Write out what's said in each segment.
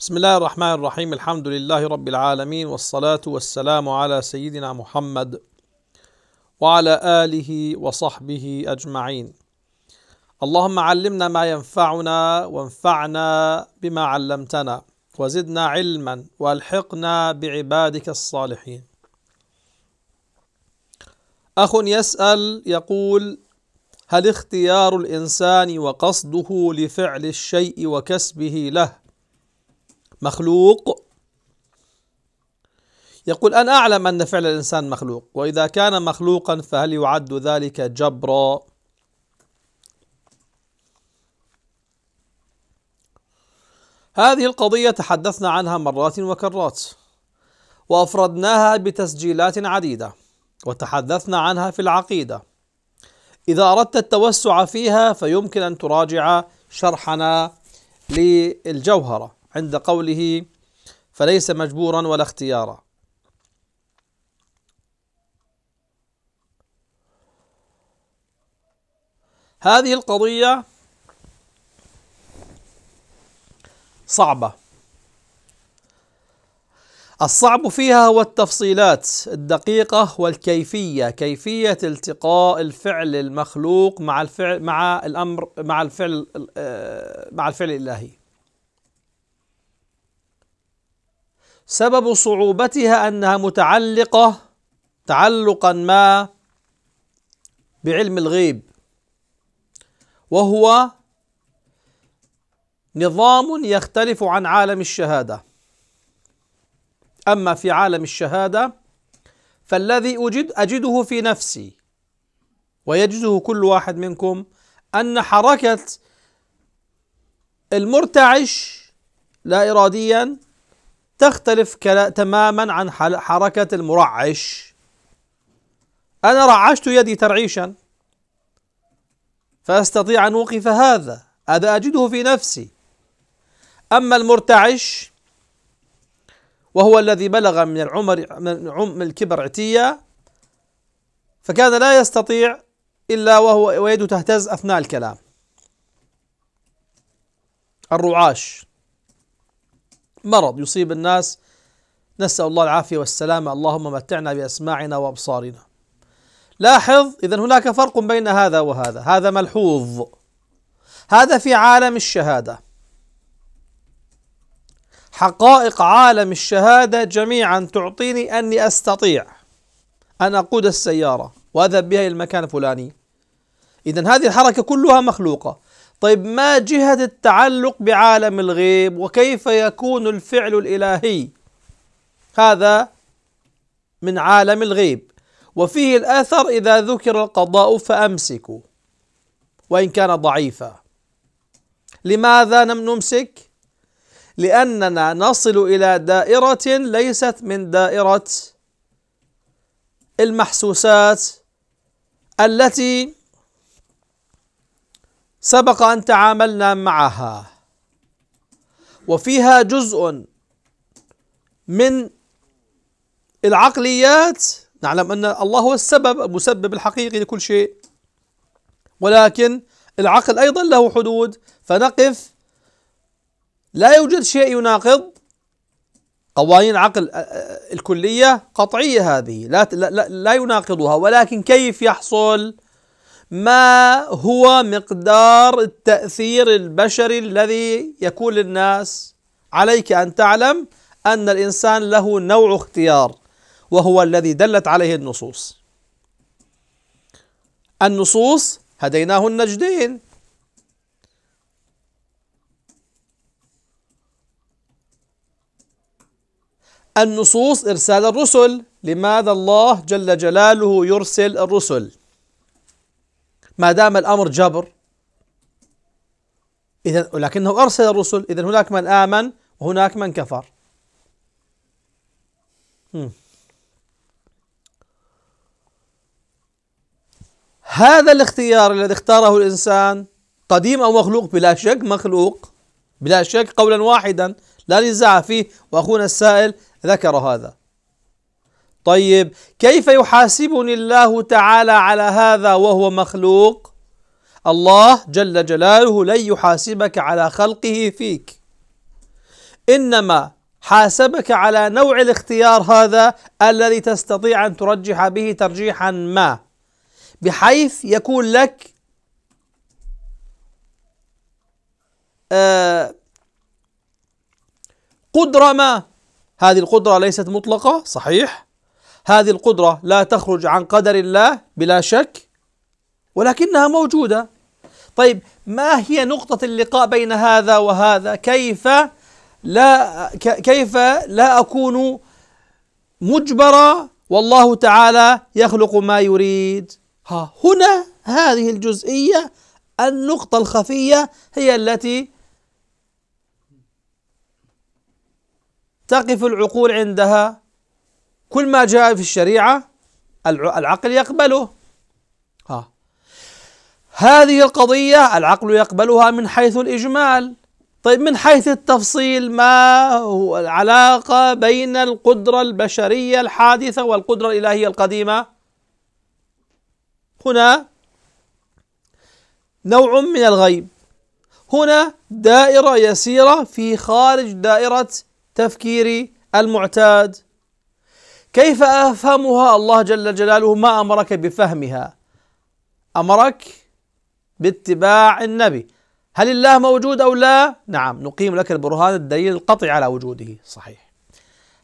بسم الله الرحمن الرحيم الحمد لله رب العالمين والصلاة والسلام على سيدنا محمد وعلى آله وصحبه أجمعين اللهم علمنا ما ينفعنا وانفعنا بما علمتنا وزدنا علما والحقنا بعبادك الصالحين أخ يسأل يقول هل اختيار الإنسان وقصده لفعل الشيء وكسبه له مخلوق يقول أنا أعلم أن فعل الإنسان مخلوق وإذا كان مخلوقا فهل يعد ذلك جبرا هذه القضية تحدثنا عنها مرات وكرات وأفردناها بتسجيلات عديدة وتحدثنا عنها في العقيدة إذا أردت التوسع فيها فيمكن أن تراجع شرحنا للجوهرة عند قوله فليس مجبورا ولا اختيارا هذه القضية صعبة الصعب فيها هو التفصيلات الدقيقة والكيفية، كيفية التقاء الفعل المخلوق مع الفعل مع الأمر مع الفعل آه، مع الفعل الإلهي. سبب صعوبتها أنها متعلقة تعلقا ما بعلم الغيب وهو نظام يختلف عن عالم الشهادة أما في عالم الشهادة فالذي أجد أجده في نفسي ويجده كل واحد منكم أن حركة المرتعش لا إراديا تختلف تماما عن حركة المرعش أنا رعشت يدي ترعيشا فأستطيع أن أوقف هذا هذا أجده في نفسي أما المرتعش وهو الذي بلغ من العمر من الكبر عتية فكان لا يستطيع إلا وهو ويده تهتز أثناء الكلام الرعاش مرض يصيب الناس نسأل الله العافية والسلامة اللهم متعنا بأسماعنا وأبصارنا لاحظ إذا هناك فرق بين هذا وهذا هذا ملحوظ هذا في عالم الشهادة حقائق عالم الشهادة جميعا تعطيني أني أستطيع أن أقود السيارة وأذهب بها إلى المكان الفلاني إذا هذه الحركة كلها مخلوقة طيب ما جهة التعلق بعالم الغيب وكيف يكون الفعل الإلهي هذا من عالم الغيب وفيه الأثر إذا ذكر القضاء فأمسكوا وإن كان ضعيفا لماذا لم نمسك؟ لأننا نصل إلى دائرة ليست من دائرة المحسوسات التي سبق أن تعاملنا معها وفيها جزء من العقليات نعلم أن الله هو السبب المسبب الحقيقي لكل شيء ولكن العقل أيضا له حدود فنقف لا يوجد شيء يناقض قوانين عقل آه، آه، الكلية قطعية هذه لا, لا, لا يناقضها ولكن كيف يحصل ما هو مقدار التأثير البشري الذي يكون للناس عليك أن تعلم أن الإنسان له نوع اختيار وهو الذي دلت عليه النصوص النصوص هديناه النجدين النصوص إرسال الرسل لماذا الله جل جلاله يرسل الرسل ما دام الأمر جبر إذا ولكنه أرسل الرسل إذا هناك من آمن وهناك من كفر هذا الاختيار الذي اختاره الإنسان قديم أو مخلوق بلا شك مخلوق بلا شك قولا واحدا لا نزاع فيه وأخونا السائل ذكر هذا طيب كيف يحاسبني الله تعالى على هذا وهو مخلوق الله جل جلاله لن يحاسبك على خلقه فيك انما حاسبك على نوع الاختيار هذا الذي تستطيع ان ترجح به ترجيحا ما بحيث يكون لك آه، قدره ما هذه القدره ليست مطلقه صحيح هذه القدرة لا تخرج عن قدر الله بلا شك ولكنها موجودة طيب ما هي نقطة اللقاء بين هذا وهذا كيف لا كيف لا أكون مجبرا والله تعالى يخلق ما يريد ها هنا هذه الجزئية النقطة الخفية هي التي تقف العقول عندها كل ما جاء في الشريعة العقل يقبله ها هذه القضية العقل يقبلها من حيث الإجمال طيب من حيث التفصيل ما هو العلاقة بين القدرة البشرية الحادثة والقدرة الإلهية القديمة هنا نوع من الغيب هنا دائرة يسيرة في خارج دائرة تفكير المعتاد كيف افهمها الله جل جلاله ما امرك بفهمها امرك باتباع النبي هل الله موجود او لا نعم نقيم لك البرهان الدليل القطعي على وجوده صحيح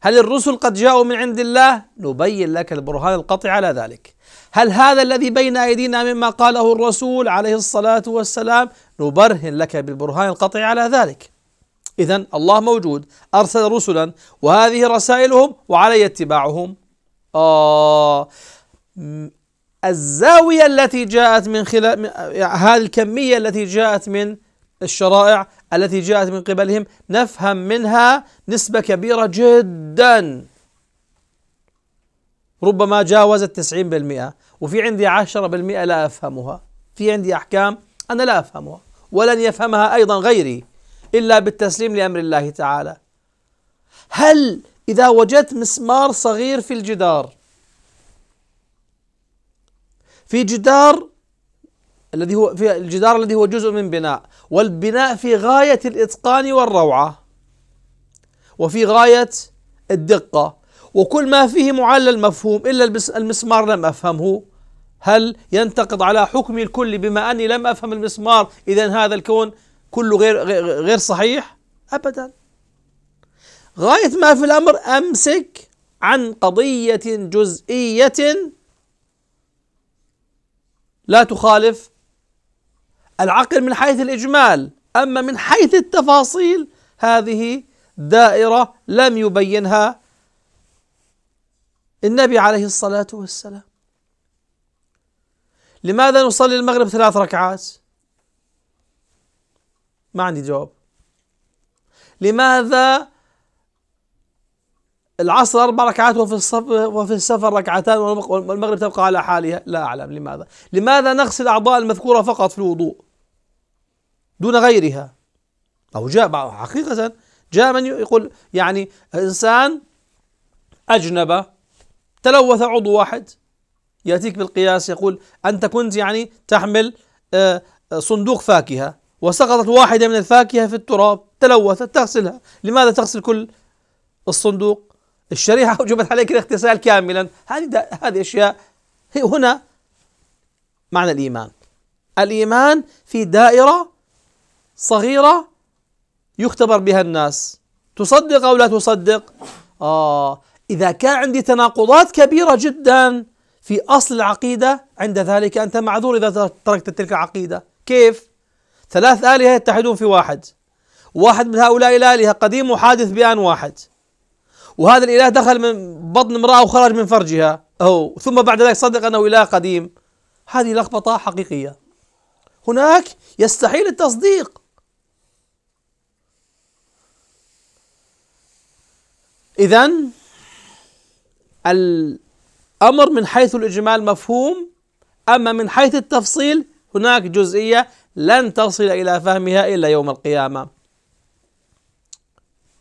هل الرسل قد جاءوا من عند الله نبين لك البرهان القطعي على ذلك هل هذا الذي بين ايدينا مما قاله الرسول عليه الصلاه والسلام نبرهن لك بالبرهان القطعي على ذلك إذا الله موجود أرسل رسلا وهذه رسائلهم وعلي اتباعهم آه الزاوية التي جاءت من خلال هذه الكمية التي جاءت من الشرائع التي جاءت من قبلهم نفهم منها نسبة كبيرة جدا ربما جاوزت 90% وفي عندي 10% لا أفهمها في عندي أحكام أنا لا أفهمها ولن يفهمها أيضا غيري إلا بالتسليم لأمر الله تعالى هل إذا وجدت مسمار صغير في الجدار في جدار الذي هو في الجدار الذي هو جزء من بناء والبناء في غاية الإتقان والروعة وفي غاية الدقة وكل ما فيه معلل مفهوم إلا المسمار لم أفهمه هل ينتقد على حكم الكل بما أني لم أفهم المسمار إذا هذا الكون كله غير غير صحيح ابدا غايه ما في الامر امسك عن قضيه جزئيه لا تخالف العقل من حيث الاجمال اما من حيث التفاصيل هذه دائره لم يبينها النبي عليه الصلاه والسلام لماذا نصلي المغرب ثلاث ركعات ما عندي جواب لماذا العصر أربع ركعات وفي الصف وفي السفر ركعتان والمغرب تبقى على حالها لا أعلم لماذا لماذا نغسل الأعضاء المذكورة فقط في الوضوء دون غيرها أو جاء حقيقة جاء من يقول يعني إنسان أجنب تلوث عضو واحد يأتيك بالقياس يقول أنت كنت يعني تحمل آه، صندوق فاكهة وسقطت واحدة من الفاكهة في التراب تلوثت تغسلها لماذا تغسل كل الصندوق الشريحة أوجبت عليك الاغتسال كاملا هذه هذه أشياء هنا معنى الإيمان الإيمان في دائرة صغيرة يختبر بها الناس تصدق أو لا تصدق آه إذا كان عندي تناقضات كبيرة جدا في أصل العقيدة عند ذلك أنت معذور إذا تركت تلك العقيدة كيف؟ ثلاث آلهة يتحدون في واحد واحد من هؤلاء الآلهة قديم وحادث بآن واحد وهذا الإله دخل من بطن امرأة وخرج من فرجها أو ثم بعد ذلك صدق أنه إله قديم هذه لخبطة حقيقية هناك يستحيل التصديق إذا الأمر من حيث الإجمال مفهوم أما من حيث التفصيل هناك جزئية لن تصل إلى فهمها إلا يوم القيامة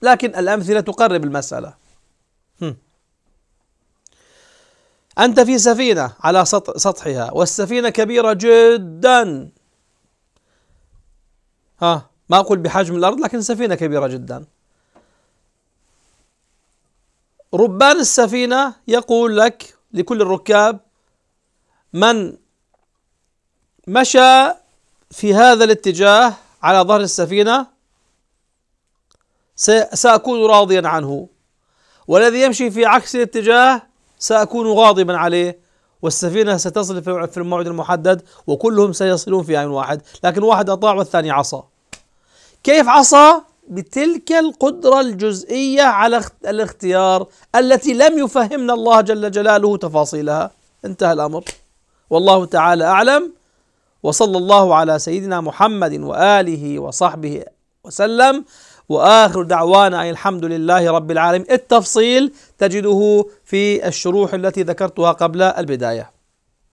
لكن الأمثلة تقرب المسألة أنت في سفينة على سطحها والسفينة كبيرة جدا ها ما أقول بحجم الأرض لكن سفينة كبيرة جدا ربان السفينة يقول لك لكل الركاب من مشى في هذا الاتجاه على ظهر السفينة سأكون راضيا عنه والذي يمشي في عكس الاتجاه سأكون غاضبا عليه والسفينة ستصل في الموعد المحدد وكلهم سيصلون في عين واحد لكن واحد أطاع والثاني عصى كيف عصى؟ بتلك القدرة الجزئية على الاختيار التي لم يفهمنا الله جل جلاله تفاصيلها انتهى الأمر والله تعالى أعلم وصلى الله على سيدنا محمد واله وصحبه وسلم واخر دعوانا ان الحمد لله رب العالمين التفصيل تجده في الشروح التي ذكرتها قبل البدايه